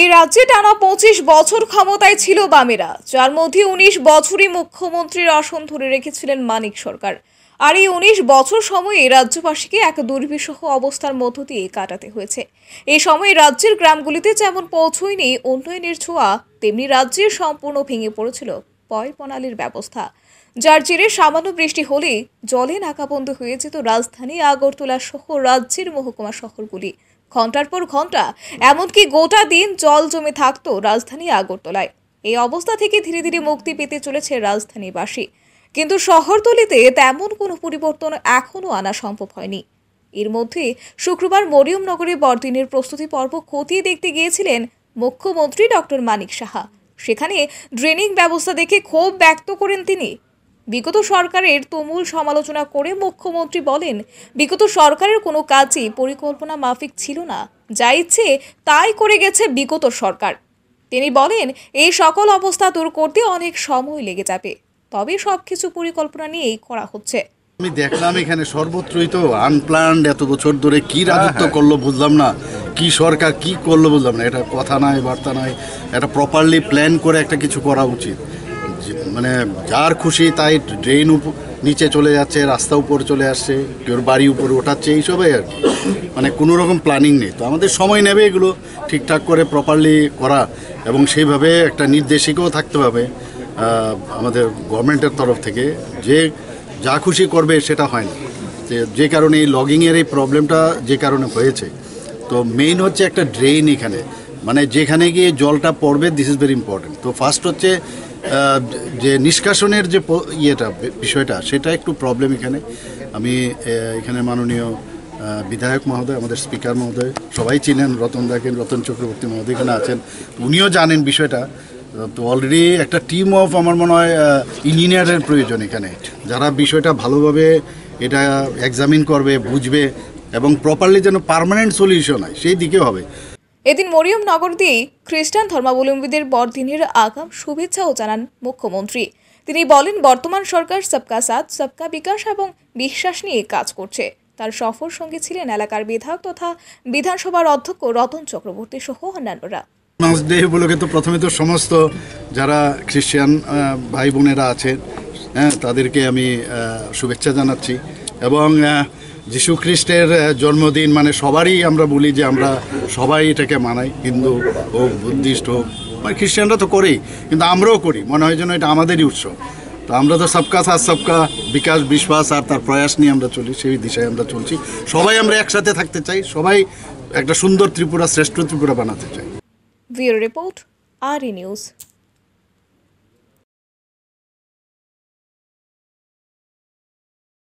এই রাজ্যে টানা পঁচিশ বছর ক্ষমতায় ছিল বামেরা যার মধ্যে উনিশ বছরই মুখ্যমন্ত্রীর আসন ধরে রেখেছিলেন মানিক সরকার আর এই উনিশ বছর সময়ে রাজ্যবাসীকে এক দুর্বিষহ অবস্থার মধ্য দিয়ে কাটাতে হয়েছে এ সময়ে রাজ্যের গ্রামগুলিতে যেমন পৌঁছয়নি উন্নয়নের ছোঁয়া তেমনি রাজ্যের সম্পূর্ণ ভেঙে পড়েছিল পয় প্রণালীর ব্যবস্থা যার জেরে সামান্য বৃষ্টি হলেই জলে নাকাবন্ধ হয়ে যেত রাজধানী আগরতলা সহ রাজ্যের মহকুমা শহরগুলি ঘন্টার পর ঘন্টা এমনকি গোটা দিন জল জমে থাকতো রাজধানী আগরতলায় এই অবস্থা থেকে ধীরে ধীরে মুক্তি পেতে চলেছে রাজধানীবাসী কিন্তু শহরতলিতে তেমন কোনো পরিবর্তন এখনও আনা সম্ভব হয়নি এর মধ্যে শুক্রবার মরিয়মনগরে বড়দিনের প্রস্তুতি পর্ব খতিয়ে দেখতে গিয়েছিলেন মুখ্যমন্ত্রী ডক্টর মানিক সাহা সেখানে ড্রেনিং ব্যবস্থা দেখে ক্ষোভ ব্যক্ত করেন তিনি বিগত সরকারের তুমুল সমালোচনা করে মুখ্যমন্ত্রী বলেন বিগত সরকারের কোনো কাজই পরিকল্পনা মাফিক ছিল না যা ইচ্ছে তাই করে গেছে বিগত সরকার তিনি বলেন এই সকল অবস্থা দূর করতে অনেক সময় লেগে যাবে তবে সব কিছু পরিকল্পনা নিয়েই করা হচ্ছে আমি দেখলাম এখানে সর্বত্রই তো আনপ্ল্যান্ড এত বছর ধরে কি রাজত্ব হ্যাঁ, হ্যাঁ। করলো বুঝলাম না কি সরকার কি করলো বুঝলাম না এটা কথা নাই বার্তা নাই এটা প্রপারলি প্ল্যান করে একটা কিছু করা উচিত মানে যার খুশি তাই ড্রেন নিচে চলে যাচ্ছে রাস্তা উপর চলে আসছে কেউ বাড়ি উপর ওঠাচ্ছে এইসবে আর মানে কোনো রকম প্ল্যানিং নেই তো আমাদের সময় নেবে এগুলো ঠিকঠাক করে প্রপারলি করা এবং সেইভাবে একটা নির্দেশিকাও থাকতে হবে আমাদের গভর্নমেন্টের তরফ থেকে যে যা খুশি করবে সেটা হয় না যে কারণে এই লগিংয়ের এই প্রবলেমটা যে কারণে হয়েছে তো মেইন হচ্ছে একটা ড্রেন এখানে মানে যেখানে গিয়ে জলটা পড়বে দিস ইজ ভেরি ইম্পর্টেন্ট তো ফার্স্ট হচ্ছে যে নিষ্কাশনের যে ইয়েটা বিষয়টা সেটা একটু প্রবলেম এখানে আমি এখানে মাননীয় বিধায়ক মহোদয় আমাদের স্পিকার মহোদয় সবাই চিনেন রতন দেখেন রতন চক্রবর্তী মহোদয় এখানে আছেন উনিও জানেন বিষয়টা তো অলরেডি একটা টিম অফ আমার মনে হয় ইঞ্জিনিয়ারের প্রয়োজন এখানে যারা বিষয়টা ভালোভাবে এটা এক্সামিন করবে বুঝবে এবং প্রপারলি যেন পারমানেন্ট সলিউশন হয় সেই দিকে হবে এদিন নগর দিয়েই খ্রিস্টান ধর্মাবলম্বীদের বড়দিনের আগাম শুভেচ্ছাও জানান মুখ্যমন্ত্রী তিনি বলেন বর্তমান সরকার সবকা সাথ সবকা বিকাশ এবং বিশ্বাস নিয়ে কাজ করছে তার সফর সঙ্গে ছিলেন এলাকার বিধায়ক তথা বিধানসভার অধ্যক্ষ রতন চক্রবর্তী সহ অন্যান্যরা মাস ডে উপলক্ষে তো প্রথমে তো সমস্ত যারা খ্রিস্টান ভাই বোনেরা আছেন হ্যাঁ তাদেরকে আমি শুভেচ্ছা জানাচ্ছি এবং যিশু খ্রিস্টের জন্মদিন মানে সবারই আমরা বলি যে আমরা সবাই এটাকে মানাই হিন্দু হোক বুদ্ধিস্ট হোক মানে খ্রিস্টানরা তো করেই কিন্তু আমরাও করি মনে হয় যেন এটা আমাদেরই উৎসব তো আমরা তো সবকা সাথ সবকা বিকাশ বিশ্বাস আর তার প্রয়াস নিয়ে আমরা চলি সেই দিশায় আমরা চলছি সবাই আমরা একসাথে থাকতে চাই সবাই একটা সুন্দর ত্রিপুরা শ্রেষ্ঠ ত্রিপুরা বানাতে চাই রিপোর্ট আর নিউজ